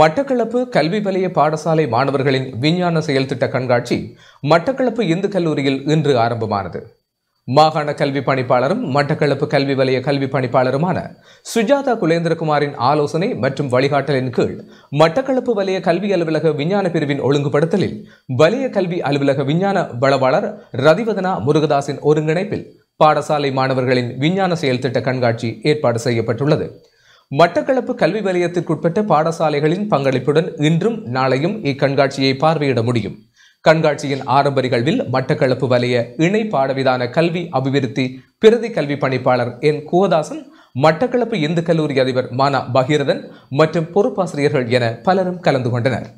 மட்டக்களப்பு கல்வி வலைய பாடசாலை மாணவர்களின் விஞ்ஞான செயல்திட்ட கண்காட்சி மட்டக்களப்பு இந்து கல்லூரியில் இன்று ஆரம்பமானது மாகாண கல்வி பணிப்பாளரும் மட்டக்களப்பு கல்வி வலய கல்வி பணிப்பாளருமான சுஜாதா குலேந்திரகுமாரின் ஆலோசனை மற்றும் வழிகாட்டலின் கீழ் மட்டக்களப்பு வலய கல்வி அலுவலக விஞ்ஞான பிரிவின் ஒழுங்குபடுத்தலில் வலய கல்வி அலுவலக விஞ்ஞான வளவாளர் ரதிவதனா முருகதாசின் ஒருங்கிணைப்பில் பாடசாலை மாணவர்களின் விஞ்ஞான செயல் திட்ட கண்காட்சி ஏற்பாடு செய்யப்பட்டுள்ளது மட்டக்களப்பு கல்வி வலயத்திற்குட்பட்ட பாடசாலைகளின் பங்களிப்புடன் இன்றும் நாளையும் இக்கண்காட்சியை பார்வையிட முடியும் கண்காட்சியின் ஆரம்ப நிகழ்வில் மட்டக்களப்பு வலைய இணை பாடவிதான கல்வி அபிவிருத்தி பிரதி கல்வி பணிப்பாளர் என் கோதாசன் மட்டக்களப்பு இந்து கல்லூரி அதிபர் மானா பகீரதன் மற்றும் பொறுப்பாசிரியர்கள் என பலரும் கலந்து கொண்டனர்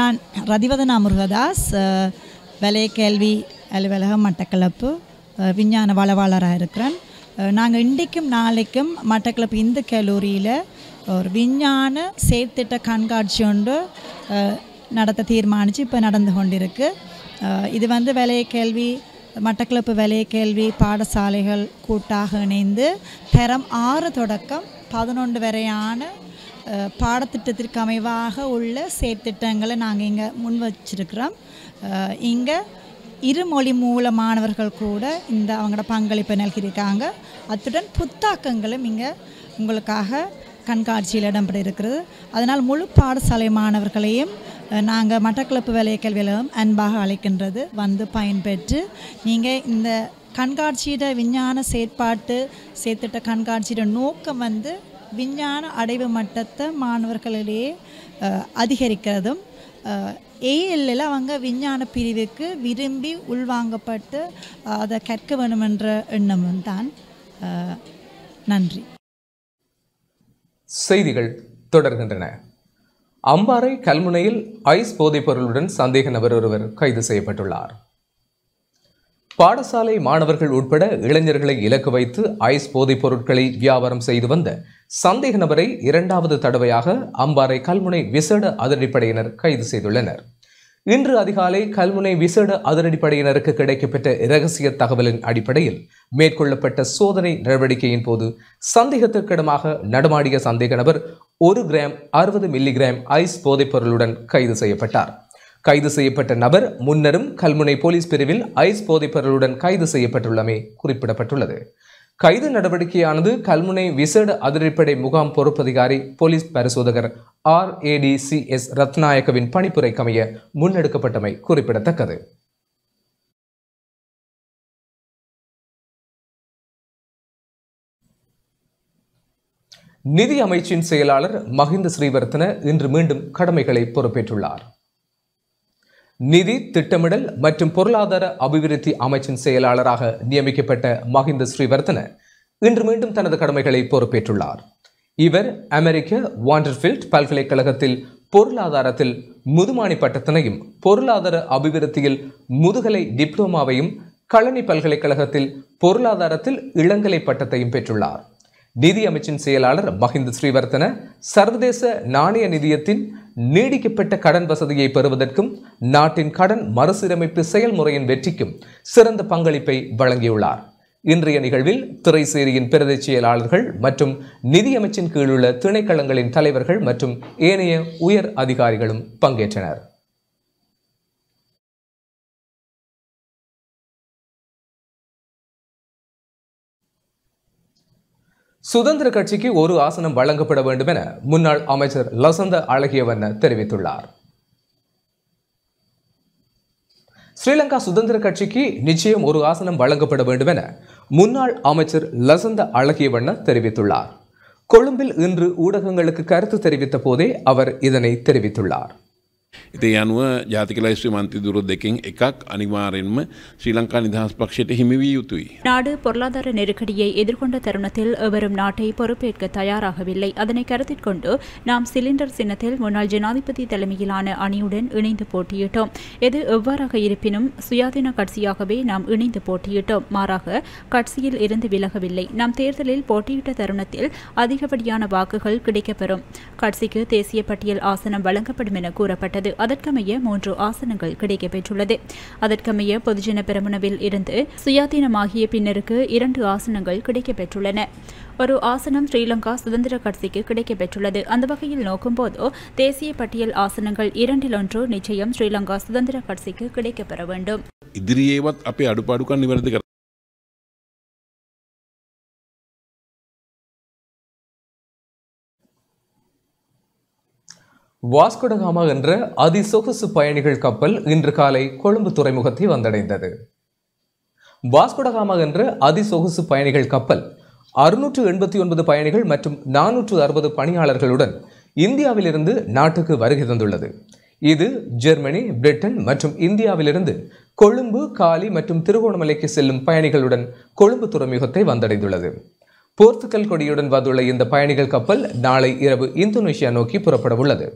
நான் ரதிவதனா முருகதாஸ் வலைய கேள்வி அலுவலகம் மட்டக்களப்பு விஞ்ஞான வளவாளராக இருக்கிறேன் நாங்கள் இன்றைக்கும் நாளைக்கும் மட்டக்களப்பு இந்து கல்லூரியில் ஒரு விஞ்ஞான செயற்திட்ட கண்காட்சி ஒன்று நடத்த தீர்மானித்து இப்போ நடந்து கொண்டிருக்கு இது வந்து விலைய கேள்வி மட்டக்கிழப்பு விலைய கேள்வி பாடசாலைகள் கூட்டாக இணைந்து தரம் ஆறு தொடக்கம் பதினொன்று வரையான பாடத்திட்டத்திற்கு அமைவாக உள்ள செயற்திட்டங்களை நாங்கள் இங்கே முன் வச்சிருக்கிறோம் இங்கே இருமொழி மூல மாணவர்கள் கூட இந்த அவங்களோட பங்களிப்பை நல்கியிருக்காங்க அத்துடன் புத்தாக்கங்களும் இங்கே உங்களுக்காக கண்காட்சியில் இடம்பெற இருக்கிறது அதனால் முழு பாடசாலை மாணவர்களையும் நாங்கள் மட்டக்களப்பு விலைய கல்வியலகம் அன்பாக அழைக்கின்றது வந்து பயன்பெற்று நீங்கள் இந்த கண்காட்சியிட விஞ்ஞான செயற்பாட்டு சேர்த்துட்ட கண்காட்சியிட நோக்கம் வந்து விஞ்ஞான அடைவு மட்டத்தை மாணவர்களிடையே அதிகரிக்கிறதும் ஏஎல்லில் அவங்க விஞ்ஞான பிரிவுக்கு விரும்பி உள்வாங்கப்பட்டு அதை கற்க வேணுமென்ற எண்ணமும் தான் நன்றி செய்திகள் தொடர்கின்றன அம்பாறை கல்முனையில் ஐஸ் போதைப்பொருளுடன் சந்தேக நபர் ஒருவர் கைது செய்யப்பட்டுள்ளார் பாடசாலை மாணவர்கள் உட்பட இளைஞர்களை இலக்கு வைத்து ஐஸ் போதைப் பொருட்களை வியாபாரம் செய்து வந்த சந்தேக நபரை இரண்டாவது தடவையாக அம்பாறை கல்முனை விசேட அதிரடிப்படையினர் கைது செய்துள்ளனர் இன்று அதிகாலை கல்முனை விசேட அதிரடிப்படையினருக்கு கிடைக்கப்பெற்ற இரகசிய தகவலின் அடிப்படையில் மேற்கொள்ளப்பட்ட சோதனை நடவடிக்கையின் போது சந்தேகத்திற்கிடமாக நடமாடிய சந்தேக நபர் ஒரு கிராம் அறுபது மில்லிகிராம் ஐஸ் போதைப்பொருளுடன் கைது செய்யப்பட்டார் கைது செய்யப்பட்ட நபர் முன்னரும் கல்முனை போலீஸ் பிரிவில் ஐஸ் போதைப்பொருளுடன் கைது செய்யப்பட்டுள்ளமை குறிப்பிடப்பட்டுள்ளது கைது நடவடிக்கையானது கல்முனை விசேட அதிரடிப்படை முகாம் பொறுப்பதிகாரி போலீஸ் பரிசோதகர் ஆர்ஏடிசி எஸ் ரத்நாயகவின் பணிப்புரைக்கமைய முன்னெடுக்கப்பட்டமை குறிப்பிடத்தக்கது நிதி அமைச்சின் செயலாளர் மஹிந்த ஸ்ரீவர்த்தன இன்று மீண்டும் கடமைகளை பொறுப்பேற்றுள்ளார் நிதி திட்டமிடல் மற்றும் பொருளாதார அபிவிருத்தி அமைச்சின் செயலாளராக நியமிக்கப்பட்ட மஹிந்த ஸ்ரீவர்த்தன இன்று மீண்டும் தனது கடமைகளை பொறுப்பேற்றுள்ளார் இவர் அமெரிக்க வாண்டர்ஃபீல்ட் பல்கலைக்கழகத்தில் பொருளாதாரத்தில் முதுமானி பட்டத்தினையும் பொருளாதார அபிவிருத்தியில் முதுகலை டிப்ளோமாவையும் களனி பல்கலைக்கழகத்தில் பொருளாதாரத்தில் இளங்கலை பட்டத்தையும் பெற்றுள்ளார் நிதியமைச்சின் செயலாளர் மஹிந்த ஸ்ரீவர்த்தன சர்வதேச நாணய நிதியத்தின் நீடிக்கப்பட்ட கடன் வசதியை பெறுவதற்கும் நாட்டின் கடன் மறுசீரமைப்பு செயல்முறையின் வெற்றிக்கும் சிறந்த பங்களிப்பை வழங்கியுள்ளார் இன்றைய நிகழ்வில் திரைசேரியின் பிரதிச் செயலாளர்கள் மற்றும் நிதியமைச்சின் கீழ் உள்ள திணைக்களங்களின் தலைவர்கள் மற்றும் ஏனைய உயர் அதிகாரிகளும் பங்கேற்றனர் சுதந்திர கட்சிக்கு ஒரு ஆசனம் வழங்கப்பட வேண்டும் என முன்னாள் அமைச்சர் லசந்த அழகியவண்ண தெரிவித்துள்ளார் ஸ்ரீலங்கா சுதந்திர கட்சிக்கு நிச்சயம் ஒரு ஆசனம் வழங்கப்பட வேண்டும் என முன்னாள் அமைச்சர் லசந்த அழகியவண்ண தெரிவித்துள்ளார் கொழும்பில் இன்று ஊடகங்களுக்கு கருத்து தெரிவித்த போதே அவர் இதனை தெரிவித்துள்ளார் ඉතින් අනුව ජාතික ලයිස්තු මන්තිදුර දෙකෙන් එකක් අනිවාරෙන්ම ශ්‍රී ලංකා නිදහස් பட்சයට හිමිවිය நாடு பொருளாதார நெருக்கடியை எதிர்கொண்ட தருணத்தில் எவரும் நாட்டை பொறுப்பேற்க தயாராகவில்லை. அதனை கருத்தில் கொண்டு நாம் சிலிண்டர் சின்னத்தில் முன்னாள் ஜனாதிபதி தலைமையிலான அணியுடன் இணைந்து போட்டியிட்டோம். எது எவ்வாறாக இருப்பினும் சுயாதீன கட்சியாகவே நாம் இணைந்து போட்டியிட்டோம். மாறாக கட்சியில் இருந்து விலகவில்லை. நாம் தேர்தலில் போட்டியிட்ட தருணத்தில் அதிகப்படியான வாக்குகள் கிடைக்கப்பெறும். கட்சிக்கு தேசிய பட்டியல் ஆசனம் வழங்கப்படும் என கூறப்பட்டது. உள்ளது அதற்கமைய மூன்று ஆசனங்கள் கிடைக்கப்பெற்றுள்ளது அதற்கமைய பொதுஜன பெருமனவில் இருந்து சுயாதீனமாகிய பின்னருக்கு இரண்டு ஆசனங்கள் கிடைக்கப்பெற்றுள்ளன ஒரு ஆசனம் ஸ்ரீலங்கா சுதந்திர கட்சிக்கு கிடைக்கப்பெற்றுள்ளது அந்த வகையில் நோக்கும்போதோ தேசிய பட்டியல் ஆசனங்கள் இரண்டிலொன்று நிச்சயம் ஸ்ரீலங்கா சுதந்திர கட்சிக்கு கிடைக்கப்பெற வேண்டும் இதிரியேவத் அப்பே அடுப்பாடுக்கான் நிவர்த்தி வாஸ்கோடகாமா என்ற அதிசொகுசு பயணிகள் கப்பல் இன்று காலை கொழும்பு துறைமுகத்தை வந்தடைந்தது வாஸ்கோடகாமா என்ற அதிசொகுசு பயணிகள் கப்பல் அறுநூற்று எண்பத்தி ஒன்பது பயணிகள் மற்றும் நானூற்று அறுபது பணியாளர்களுடன் இந்தியாவிலிருந்து நாட்டுக்கு வருகை தந்துள்ளது இது ஜெர்மனி பிரிட்டன் மற்றும் இந்தியாவிலிருந்து கொழும்பு காலி மற்றும் திருகோணமலைக்கு செல்லும் பயணிகளுடன் கொழும்பு துறைமுகத்தை வந்தடைந்துள்ளது போர்த்துக்கல் கொடியுடன் வந்துள்ள இந்த பயணிகள் கப்பல் நாளை இரவு இந்தோனேஷியா நோக்கி புறப்பட உள்ளது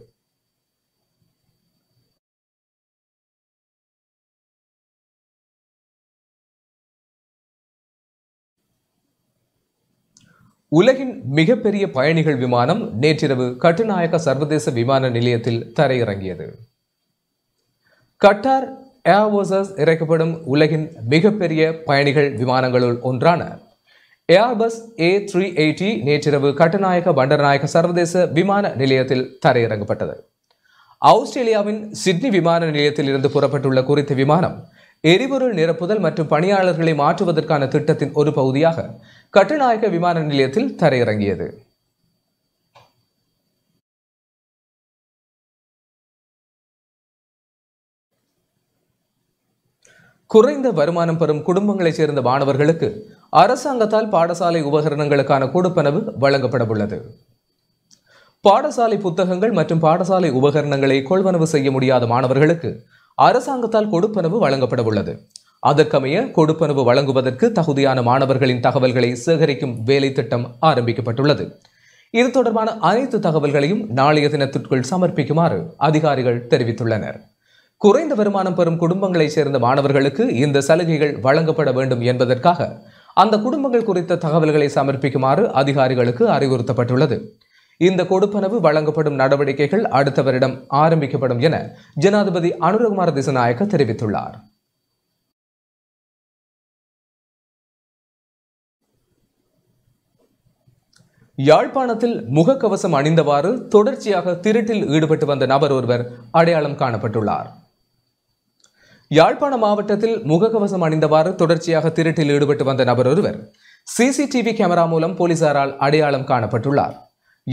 உலகின் மிகப்பெரிய பயணிகள் விமானம் நேற்றிரவு கட்டுநாயக்க சர்வதேச விமான நிலையத்தில் தரையிறங்கியது கட்டார் ஏர்வர்சஸ் இறக்கப்படும் உலகின் மிகப்பெரிய பயணிகள் விமானங்களுள் ஒன்றான ஏர்பஸ் ஏ த்ரீ எயிட்டி நேற்றிரவு கட்டுநாயக்க பண்டரநாயக்க சர்வதேச விமான நிலையத்தில் தரையிறங்கப்பட்டது ஆஸ்திரேலியாவின் சிட்னி விமான நிலையத்தில் இருந்து புறப்பட்டுள்ள குறித்த விமானம் எரிபொருள் நிரப்புதல் மற்றும் பணியாளர்களை மாற்றுவதற்கான திட்டத்தின் ஒரு பகுதியாக கட்டுநாயக்க விமான நிலையத்தில் தரையிறங்கியது குறைந்த வருமானம் பெறும் குடும்பங்களைச் சேர்ந்த மாணவர்களுக்கு அரசாங்கத்தால் பாடசாலை உபகரணங்களுக்கான கொடுப்பனவு வழங்கப்பட உள்ளது பாடசாலை புத்தகங்கள் மற்றும் பாடசாலை உபகரணங்களை கொள்வனவு செய்ய முடியாத மாணவர்களுக்கு அரசாங்கத்தால் கொடுப்பனவு வழங்கப்பட உள்ளது அதற்கமைய கொடுப்பனவு வழங்குவதற்கு தகுதியான மாணவர்களின் தகவல்களை சேகரிக்கும் வேலை திட்டம் ஆரம்பிக்கப்பட்டுள்ளது இது தொடர்பான அனைத்து தகவல்களையும் நாளைய தினத்திற்குள் சமர்ப்பிக்குமாறு அதிகாரிகள் தெரிவித்துள்ளனர் குறைந்த வருமானம் பெறும் குடும்பங்களைச் சேர்ந்த மாணவர்களுக்கு இந்த சலுகைகள் வழங்கப்பட வேண்டும் என்பதற்காக அந்த குடும்பங்கள் குறித்த தகவல்களை சமர்ப்பிக்குமாறு அதிகாரிகளுக்கு அறிவுறுத்தப்பட்டுள்ளது இந்த கொடுப்பனவு வழங்கப்படும் நடவடிக்கைகள் அடுத்த வருடம் ஆரம்பிக்கப்படும் என ஜனாதிபதி அனுரகுமார திசநாயக்க தெரிவித்துள்ளார் யாழ்ப்பாணத்தில் முகக்கவசம் அணிந்தவாறு தொடர்ச்சியாக திருட்டில் ஈடுபட்டு வந்த நபர் ஒருவர் அடையாளம் காணப்பட்டுள்ளார் யாழ்ப்பாண மாவட்டத்தில் முகக்கவசம் அணிந்தவாறு தொடர்ச்சியாக திருட்டில் ஈடுபட்டு வந்த நபர் ஒருவர் சிசிடிவி கேமரா மூலம் போலீசாரால் அடையாளம் காணப்பட்டுள்ளார்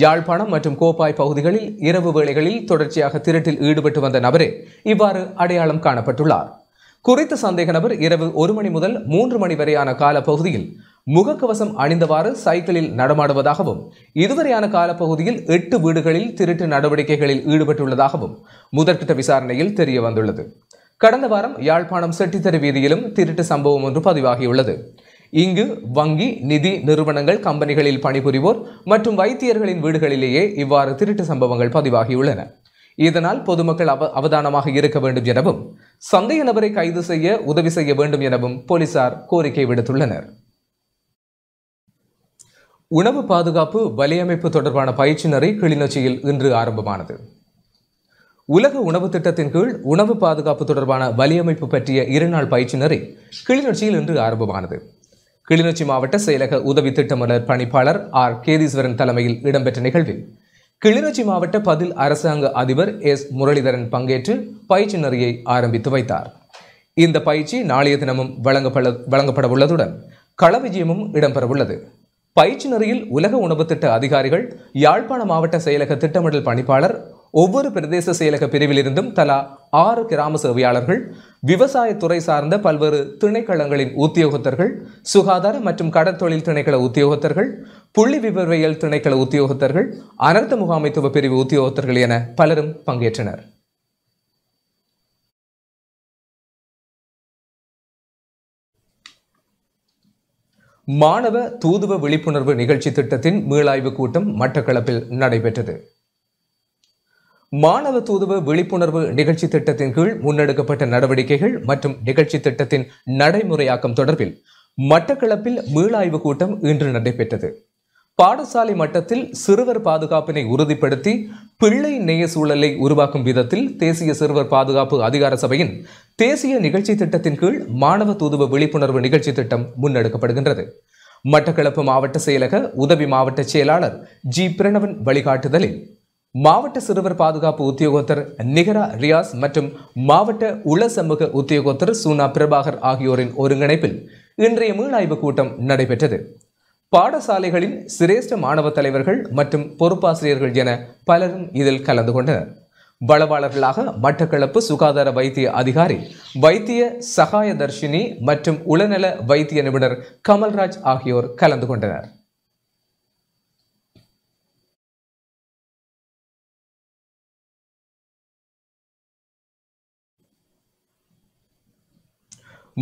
யாழ்ப்பாணம் மற்றும் கோப்பாய் பகுதிகளில் இரவு வேளைகளில் தொடர்ச்சியாக திருட்டில் ஈடுபட்டு வந்த நபரே இவ்வாறு அடையாளம் காணப்பட்டுள்ளார் குறித்த சந்தேக நபர் இரவு ஒரு மணி முதல் மூன்று மணி வரையான காலப்பகுதியில் முகக்கவசம் அணிந்தவாறு சைக்கிளில் நடமாடுவதாகவும் இதுவரையான காலப்பகுதியில் எட்டு வீடுகளில் திருட்டு நடவடிக்கைகளில் ஈடுபட்டுள்ளதாகவும் முதற்கட்ட விசாரணையில் தெரிய வந்துள்ளது கடந்த வாரம் யாழ்ப்பாணம் செட்டித்தறி வீதியிலும் திருட்டு சம்பவம் ஒன்று பதிவாகியுள்ளது இங்கு வங்கி நிதி நிறுவனங்கள் கம்பெனிகளில் பணிபுரிவோர் மற்றும் வைத்தியர்களின் வீடுகளிலேயே இவ்வாறு திருட்டு சம்பவங்கள் பதிவாகியுள்ளன இதனால் பொதுமக்கள் அவ அவதானமாக இருக்க வேண்டும் எனவும் சந்தேக நபரை கைது செய்ய உதவி செய்ய வேண்டும் எனவும் போலீசார் கோரிக்கை விடுத்துள்ளனர் உணவு பாதுகாப்பு வலையமைப்பு தொடர்பான பயிற்சியினரை கிளிநொச்சியில் இன்று ஆரம்பமானது உலக உணவு திட்டத்தின் கீழ் உணவு பாதுகாப்பு தொடர்பான வலியமைப்பு பற்றிய இருநாள் பயிற்சியினரை கிளிநொச்சியில் இன்று ஆரம்பமானது கிளிநொச்சி மாவட்ட செயலக உதவி திட்டமிடல் பணிப்பாளர் ஆர் கேதீஸ்வரன் தலைமையில் இடம்பெற்ற நிகழ்வில் கிளிநொச்சி மாவட்ட பதில் அரசாங்க அதிபர் எஸ் முரளிதரன் பங்கேற்று பயிற்சி நெறியை ஆரம்பித்து வைத்தார் இந்த பயிற்சி நாளைய தினமும் வழங்கப்பட உள்ளதுடன் கள விஜயமும் இடம்பெறவுள்ளது பயிற்சி நெறியில் உலக உணவு திட்ட அதிகாரிகள் யாழ்ப்பாண மாவட்ட செயலக திட்டமிடல் பணிப்பாளர் ஒவ்வொரு பிரதேச செயலக பிரிவிலிருந்தும் தலா ஆறு கிராம சேவையாளர்கள் விவசாயத்துறை சார்ந்த பல்வேறு திணைக்களங்களின் உத்தியோகத்தர்கள் சுகாதார மற்றும் கடற்தொழில் திணைக்கள உத்தியோகத்தர்கள் புள்ளி விவரவியல் திணைக்கள உத்தியோகத்தர்கள் அனர்த்த முகாமைத்துவ பிரிவு உத்தியோகத்தர்கள் என பலரும் பங்கேற்றனர் மாணவ தூதுவ விழிப்புணர்வு நிகழ்ச்சி திட்டத்தின் மீளாய்வு கூட்டம் மட்டக்களப்பில் நடைபெற்றது மாணவ தூதுவ விழிப்புணர்வு நிகழ்ச்சி திட்டத்தின் கீழ் முன்னெடுக்கப்பட்ட நடவடிக்கைகள் மற்றும் நிகழ்ச்சி திட்டத்தின் நடைமுறையாக்கம் தொடர்பில் மட்டக்களப்பில் மீளாய்வு கூட்டம் இன்று நடைபெற்றது பாடசாலை மட்டத்தில் சிறுவர் பாதுகாப்பினை உறுதிப்படுத்தி பிள்ளை நேய சூழலை உருவாக்கும் விதத்தில் தேசிய சிறுவர் பாதுகாப்பு அதிகார சபையின் தேசிய நிகழ்ச்சி திட்டத்தின் கீழ் மாணவ தூதுவ விழிப்புணர்வு நிகழ்ச்சி திட்டம் முன்னெடுக்கப்படுகின்றது மட்டக்களப்பு மாவட்ட செயலக உதவி மாவட்ட செயலாளர் ஜி பிரணவன் வழிகாட்டுதலில் மாவட்ட சிறுவர் பாதுகாப்பு உத்தியோகத்தர் நிகரா ரியாஸ் மற்றும் மாவட்ட உள சமூக உத்தியோகத்தர் சூனா பிரபாகர் ஆகியோரின் ஒருங்கிணைப்பில் இன்றைய மீளாய்வு கூட்டம் நடைபெற்றது பாடசாலைகளின் சிரேஷ்ட மாணவ தலைவர்கள் மற்றும் பொறுப்பாசிரியர்கள் என பலரும் இதில் கலந்து கொண்டனர் வளவாளர்களாக மட்டக்களப்பு சுகாதார வைத்திய அதிகாரி வைத்திய சகாயதர்ஷினி மற்றும் உளநல வைத்திய நிபுணர் கமல்ராஜ் ஆகியோர் கலந்து கொண்டனர்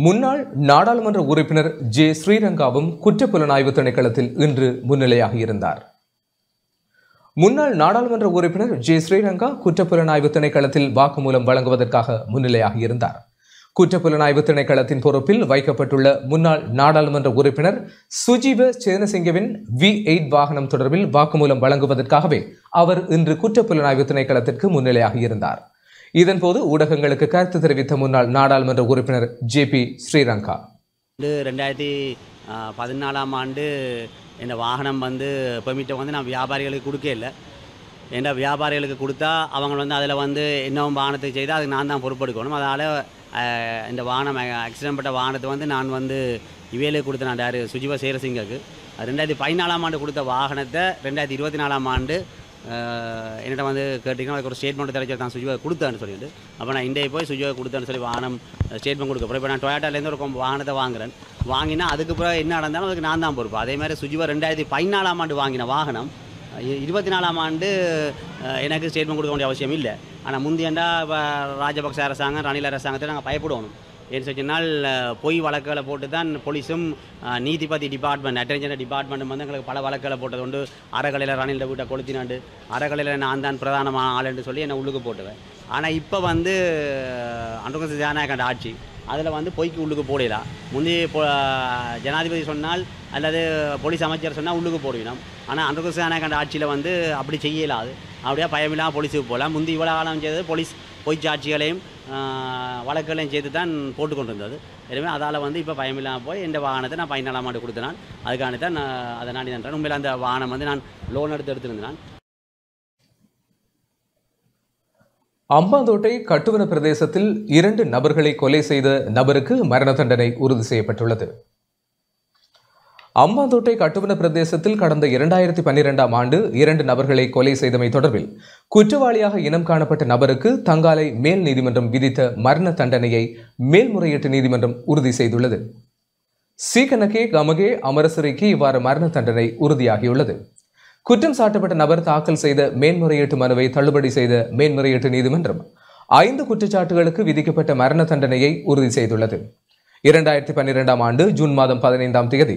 முன்னாள் நாடாளுமன்ற உறுப்பினர் ஜே ஸ்ரீரங்காவும் குற்றப்புலனாய்வு திணைக்களத்தில் இன்று முன்னிலையாக இருந்தார் முன்னாள் நாடாளுமன்ற உறுப்பினர் ஜே ஸ்ரீரங்கா குற்றப்புலனாய்வு திணைக்களத்தில் வாக்குமூலம் வழங்குவதற்காக முன்னிலையாக இருந்தார் குற்றப்புலனாய்வு திணைக்களத்தின் பொறுப்பில் வைக்கப்பட்டுள்ள முன்னாள் நாடாளுமன்ற உறுப்பினர் சுஜீவ சேனசிங்கவின் வி எயிட் வாகனம் தொடர்பில் வாக்குமூலம் வழங்குவதற்காகவே அவர் இன்று குற்றப்புலனாய்வு திணைக்களத்திற்கு முன்னிலையாக இருந்தார் இதன்போது ஊடகங்களுக்கு கருத்து தெரிவித்த முன்னாள் நாடாளுமன்ற உறுப்பினர் ஜே பி ஸ்ரீரங்கா ரெண்டாயிரத்தி பதினாலாம் ஆண்டு இந்த வாகனம் வந்து பெர்மிட்டை வந்து நான் வியாபாரிகளுக்கு கொடுக்க இல்லை ஏன்னா வியாபாரிகளுக்கு கொடுத்தா அவங்க வந்து அதில் வந்து இன்னும் வாகனத்தை செய்தால் அதுக்கு நான் தான் பொறுப்பெடுக்கணும் அதனால் இந்த வாகனம் ஆக்சிடென்ட் பட்ட வாகனத்தை வந்து நான் வந்து இவையிலே கொடுத்தேன் நான் யார் சுஜிவா சேரசிங்கக்கு ரெண்டாயிரத்தி பதினாலாம் ஆண்டு கொடுத்த வாகனத்தை ரெண்டாயிரத்தி இருபத்தி நாலாம் ஆண்டு என்னிடம் வந்து கேட்டிங்கன்னா ஒரு ஸ்டேட்மெண்ட் தெரிஞ்சு தான் சுஜுவை கொடுத்தான்னு சொல்லிட்டு அப்போ நான் இந்தியை போய் சுஜுவை கொடுத்தேன்னு சொல்லி வாகனம் ஸ்டேட்மெண்ட் கொடுக்க இப்போ நான் டொயாட்டாலேருந்து ஒரு வாகனத்தை வாங்குறேன் வாங்கினா அதுக்கு பிறகு என்ன நடந்தாலும் அதுக்கு நான் தான் பொறுப்பு அதே மாதிரி சுஜுவை ரெண்டாயிரத்தி பதினாலாம் ஆண்டு வாங்கின வாகனம் இருபத்தி நாலாம் ஆண்டு எனக்கு ஸ்டேட்மெண்ட் கொடுக்க வேண்டிய அவசியம் இல்லை ஆனால் முந்தையண்டா இப்போ ராஜபக்ச அரசாங்கம் ரணில் அரசாங்கத்தை நாங்கள் பயப்படுவோம் ஏன்னு சொன்னால் பொய் வழக்குகளை போட்டு தான் போலீஸும் நீதிபதி டிபார்ட்மெண்ட் அட்டென்ஷன் டிபார்ட்மெண்ட்டும் வந்து எங்களுக்கு பல வழக்குகளை போட்டது உண்டு அறகலையில் ரணில் வீட்டை கொளுத்தினாண்டு அறகலையில் நான் தான் பிரதானமான ஆள் என்று சொல்லி என்னை உள்ளுக்கு போட்டுவேன் ஆனால் இப்போ வந்து அன்றகுச ஜனநாயக ஆட்சி அதில் வந்து பொய்க்கு உள்ளுக்கு போடலாம் முந்தி ஜனாதிபதி சொன்னால் அல்லது போலீஸ் அமைச்சர் சொன்னால் உள்ளுக்கு போடுவினோம் ஆனால் அன்றகுச ஜனநாயக ஆட்சியில் வந்து அப்படி செய்யலாது அப்படியே பயமில்லாமல் போலீஸுக்கு போகலாம் முந்தி இவ்வளோ காலம் செய்தது போலீஸ் பொய்ச்சாட்சிகளையும் வழக்குகளையும் சேர்த்து தான் போட்டுக்கொண்டு இருந்தது எனவே அதால் வந்து இப்போ பயமில்லாமல் போய் எந்த வாகனத்தை நான் பதினாலாம் ஆண்டு கொடுத்தனால் அதுக்கான தான் நான் அதை நாடி நின்றேன் உண்மையில் அந்த வாகனம் வந்து நான் லோன் எடுத்து எடுத்திருந்தேன் அம்பாந்தோட்டை கட்டுவன பிரதேசத்தில் இரண்டு நபர்களை கொலை செய்த நபருக்கு மரண தண்டனை உறுதி செய்யப்பட்டுள்ளது அம்மாந்தோட்டை கட்டுவன பிரதேசத்தில் கடந்த இரண்டாயிரத்தி பன்னிரெண்டாம் ஆண்டு இரண்டு நபர்களை கொலை செய்தமை தொடர்பில் குற்றவாளியாக இனம் காணப்பட்ட நபருக்கு தங்காலை மேல் நீதிமன்றம் விதித்த மரண தண்டனையை மேல்முறையீட்டு நீதிமன்றம் உறுதி செய்துள்ளது சீக்கனகே கமகே அமரசிறைக்கு இவ்வாறு மரண தண்டனை உறுதியாகியுள்ளது குற்றம் சாட்டப்பட்ட நபர் தாக்கல் செய்த மேன்முறையீட்டு மனுவை தள்ளுபடி செய்த மேன்முறையீட்டு நீதிமன்றம் ஐந்து குற்றச்சாட்டுகளுக்கு விதிக்கப்பட்ட மரண தண்டனையை உறுதி செய்துள்ளது இரண்டாயிரத்தி பன்னிரெண்டாம் ஆண்டு ஜூன் மாதம் பதினைந்தாம் தேதி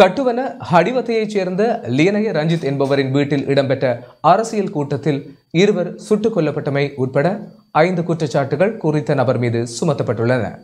கட்டுவன ஹடிவத்தையைச் சேர்ந்த லீனைய ரஞ்சித் என்பவரின் வீட்டில் இடம்பெற்ற அரசியல் கூட்டத்தில் இருவர் சுட்டுக் கொல்லப்பட்டமை உட்பட ஐந்து குற்றச்சாட்டுகள் குறித்த நபர் மீது சுமத்தப்பட்டுள்ளன